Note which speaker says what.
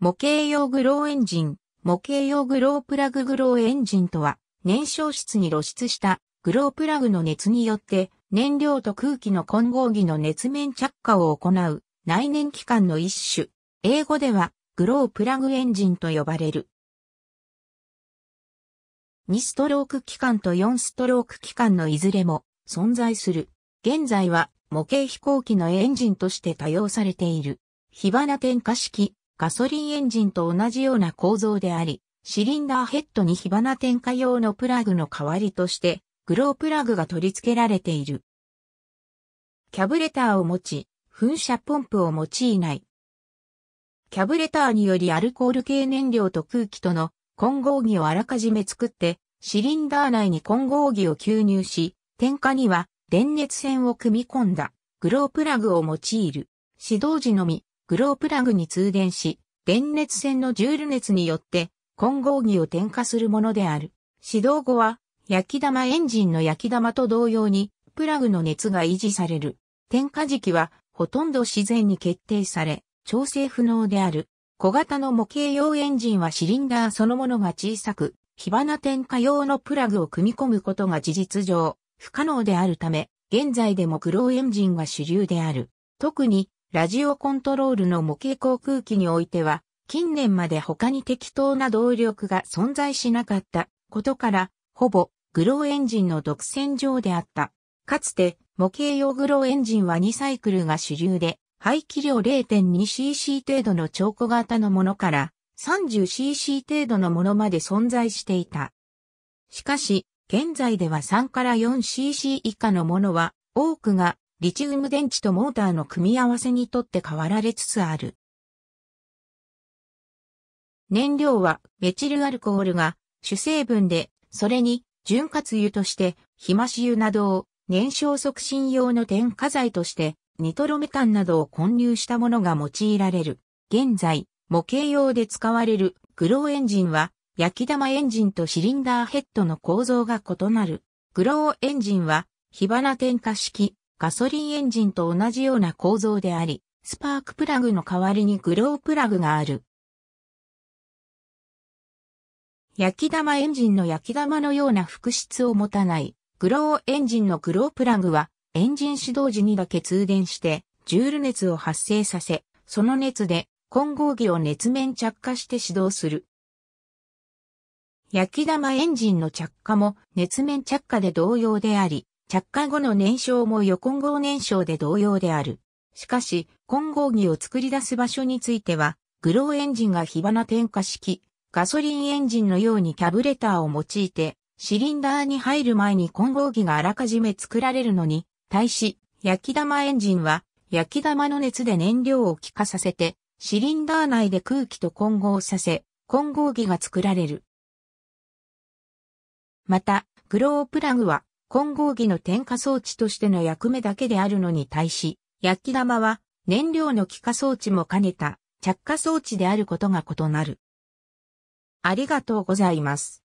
Speaker 1: 模型用グローエンジン、模型用グロープラググローエンジンとは、燃焼室に露出したグロープラグの熱によって、燃料と空気の混合技の熱面着火を行う内燃機関の一種。英語では、グロープラグエンジンと呼ばれる。2ストローク機関と4ストローク機関のいずれも存在する。現在は模型飛行機のエンジンとして多用されている。火花点火式、ガソリンエンジンと同じような構造であり、シリンダーヘッドに火花点火用のプラグの代わりとして、グロープラグが取り付けられている。キャブレターを持ち、噴射ポンプを用いない。キャブレターによりアルコール系燃料と空気との混合儀をあらかじめ作って、シリンダー内に混合儀を吸入し、点火には電熱線を組み込んだグロープラグを用いる。指導時のみグロープラグに通電し、電熱線のジュール熱によって混合儀を点火するものである。指導後は、焼き玉エンジンの焼き玉と同様に、プラグの熱が維持される。点火時期は、ほとんど自然に決定され、調整不能である。小型の模型用エンジンはシリンダーそのものが小さく、火花点火用のプラグを組み込むことが事実上、不可能であるため、現在でもグローエンジンが主流である。特に、ラジオコントロールの模型航空機においては、近年まで他に適当な動力が存在しなかったことから、ほぼグローエンジンの独占上であった。かつて模型用グローエンジンは2サイクルが主流で、排気量 0.2cc 程度の超小型のものから 30cc 程度のものまで存在していた。しかし、現在では3から 4cc 以下のものは多くがリチウム電池とモーターの組み合わせにとって変わられつつある。燃料はメチルアルコールが主成分で、それに潤滑油としてひまし油などを燃焼促進用の添加剤としてニトロメタンなどを混入したものが用いられる。現在、模型用で使われるグローエンジンは焼き玉エンジンとシリンダーヘッドの構造が異なる。グローエンジンは火花点火式、ガソリンエンジンと同じような構造であり、スパークプラグの代わりにグロープラグがある。焼き玉エンジンの焼き玉のような複質を持たないグローエンジンのグロープラグはエンジン始動時にだけ通電してジュール熱を発生させ、その熱で混合儀を熱面着火して始動する。焼き玉エンジンの着火も熱面着火で同様であり、着火後の燃焼も予混合燃焼で同様である。しかし、混合儀を作り出す場所については、グローエンジンが火花点火式、ガソリンエンジンのようにキャブレターを用いて、シリンダーに入る前に混合儀があらかじめ作られるのに、対し、焼き玉エンジンは、焼き玉の熱で燃料を気化させて、シリンダー内で空気と混合させ、混合儀が作られる。また、グロープラグは、混合技の点火装置としての役目だけであるのに対し、焼き玉は燃料の気化装置も兼ねた着火装置であることが異なる。ありがとうございます。